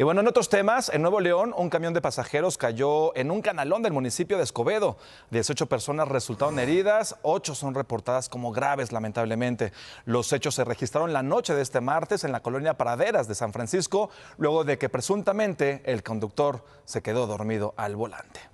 Y bueno, en otros temas, en Nuevo León, un camión de pasajeros cayó en un canalón del municipio de Escobedo. 18 personas resultaron heridas, ocho son reportadas como graves, lamentablemente. Los hechos se registraron la noche de este martes en la colonia Paraderas de San Francisco, luego de que presuntamente el conductor se quedó dormido al volante.